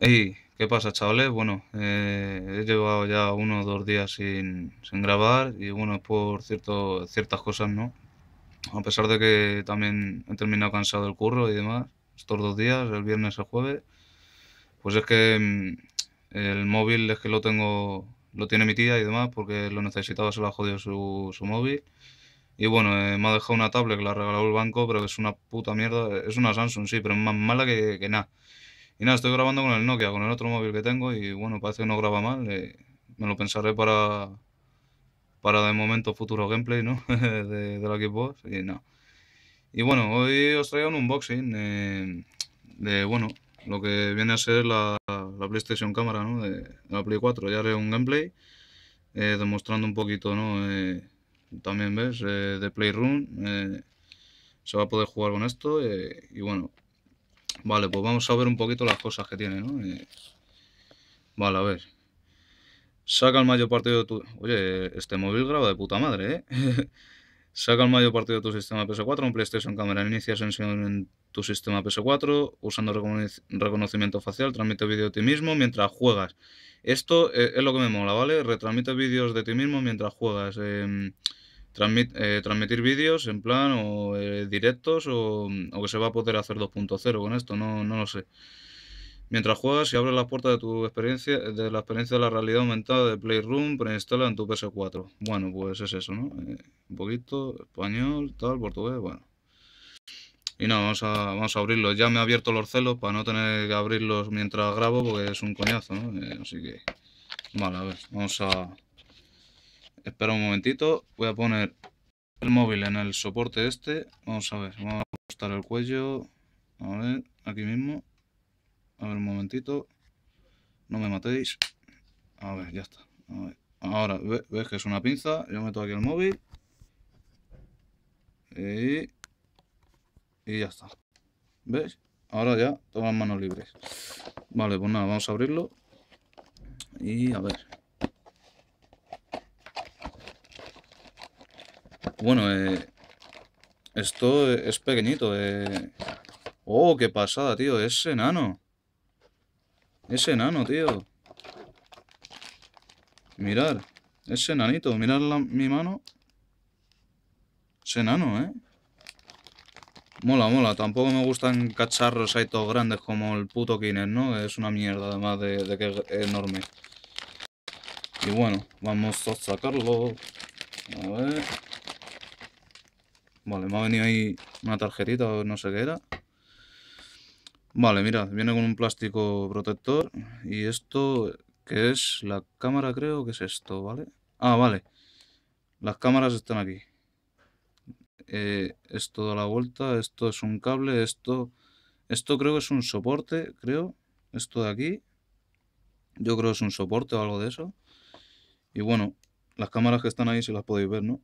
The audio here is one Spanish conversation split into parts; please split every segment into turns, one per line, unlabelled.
¿qué pasa, chavales? Bueno, eh, he llevado ya uno o dos días sin, sin grabar y bueno, por cierto, ciertas cosas, ¿no? A pesar de que también he terminado cansado del curro y demás, estos dos días, el viernes y el jueves, pues es que mm, el móvil es que lo tengo, lo tiene mi tía y demás, porque lo necesitaba, se lo ha jodido su, su móvil. Y bueno, eh, me ha dejado una tablet que la regalado el banco, pero es una puta mierda. Es una Samsung, sí, pero es más mala que, que nada. Y nada, estoy grabando con el Nokia, con el otro móvil que tengo y bueno, parece que no graba mal. me lo pensaré para, para de momento futuro gameplay, ¿no? de, la Xbox y nada. Y bueno, hoy os traigo un unboxing eh, de, bueno, lo que viene a ser la, PlayStation Cámara, ¿no? De, la Play 4. Ya haré un gameplay eh, demostrando un poquito, ¿no? Eh, también ves, de Playroom se va a poder jugar con esto y bueno Vale, pues vamos a ver un poquito las cosas que tiene, ¿no? vale, a ver. Saca el mayor partido de tu... Oye, este móvil graba de puta madre, ¿eh? Saca el mayor partido de tu sistema PS4 Un PlayStation Camera. Inicia sesión en tu sistema PS4 usando reconocimiento facial. Transmite vídeo de ti mismo mientras juegas. Esto eh, es lo que me mola, ¿vale? Retransmite vídeos de ti mismo mientras juegas. Em, eh, transmitir vídeos en plan o eh, directos o, o, que se va a poder hacer 2.0 con esto, no, lo sé. Mientras juegas y abres las puertas de tu experiencia, de la experiencia de la realidad aumentada de Playroom preinstala en tu PS4. Bueno, pues es eso, ¿no? Eh, un poquito, español, tal, portugués, bueno. Y nada, no, vamos a, vamos a abrirlo. Ya me he abierto los celos para no tener que abrirlos mientras grabo porque es un coñazo, ¿no? así que, vale, a ver, vamos a... Espera un momentito, voy a poner el móvil en el soporte este. Vamos a ver, vamos a ajustar el cuello. A ver, aquí mismo. A ver un momentito. No me matéis. A ver, ya está. Ahora, ves que es una pinza. Yo meto aquí el móvil. Y, y ya está. ¿Ves? Ahora ya, todas manos libres. Vale, pues nada, vamos a abrirlo. Y a ver. Bueno, eh, esto es pequeñito. Eh. Oh, qué pasada, tío. Es enano. Es enano, tío. Mirad. Es enanito. Mirad mi mano. Es enano, ¿eh? Mola, mola. Tampoco me gustan cacharros ahí todos grandes como el puto Kines, ¿no? Es una mierda, además de, de que es enorme. Y bueno, vamos a sacarlo. A ver... Vale, me ha venido ahí una tarjetita no sé qué era. Vale, mira viene con un plástico protector y esto que es la cámara creo que es esto, ¿vale? Ah, vale. Las cámaras están aquí. Eh, esto da la vuelta, esto es un cable, esto... Esto creo que es un soporte, creo. Esto de aquí. Yo creo que es un soporte o algo de eso. Y bueno, las cámaras que están ahí si las podéis ver, ¿no?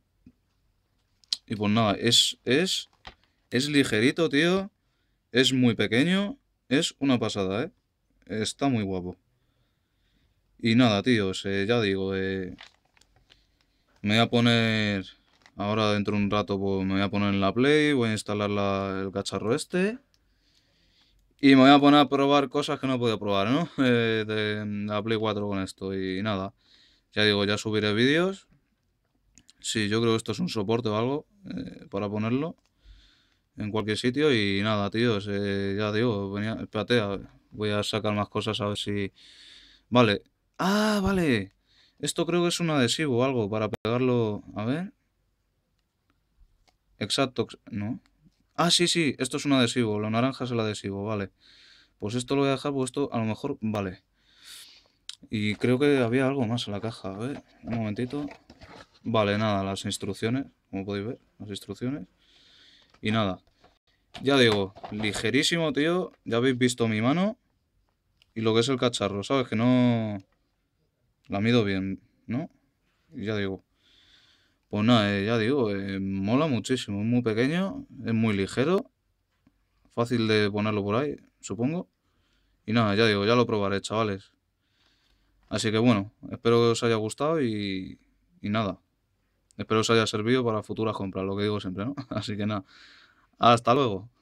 Y pues nada, es, es, es ligerito, tío. Es muy pequeño. Es una pasada, ¿eh? Está muy guapo. Y nada, tíos, ya digo, eh, me voy a poner, ahora dentro de un rato pues, me voy a poner en la Play, voy a instalar el cacharro este. Y me voy a poner a probar cosas que no he podido probar, ¿no? Eh, de, la Play 4 con esto y nada. Ya digo, ya subiré vídeos Sí, yo creo que esto es un soporte o algo eh, para ponerlo en cualquier sitio y nada, tío, eh, ya digo, venía, espérate, voy a sacar más cosas a ver si... Vale. Ah, vale. Esto creo que es un adhesivo o algo para pegarlo... A ver. Exacto, ¿no? Ah, sí, sí, esto es un adhesivo, lo naranja es el adhesivo, vale. Pues esto lo voy a dejar puesto, a lo mejor, vale. Y creo que había algo más en la caja, a ver, un momentito. Vale, nada, las instrucciones, como podéis ver, las instrucciones. Y nada, ya digo, ligerísimo, tío. Ya habéis visto mi mano y lo que es el cacharro, ¿sabes? Que no... La mido bien, ¿no? Y ya digo. Pues nada, eh, ya digo, eh, mola muchísimo. Es muy pequeño, es muy ligero. Fácil de ponerlo por ahí, supongo. Y nada, ya digo, ya lo probaré, chavales. Así que bueno, espero que os haya gustado y, y nada. Espero os haya servido para futuras compras, lo que digo siempre, ¿no? Así que nada, hasta luego.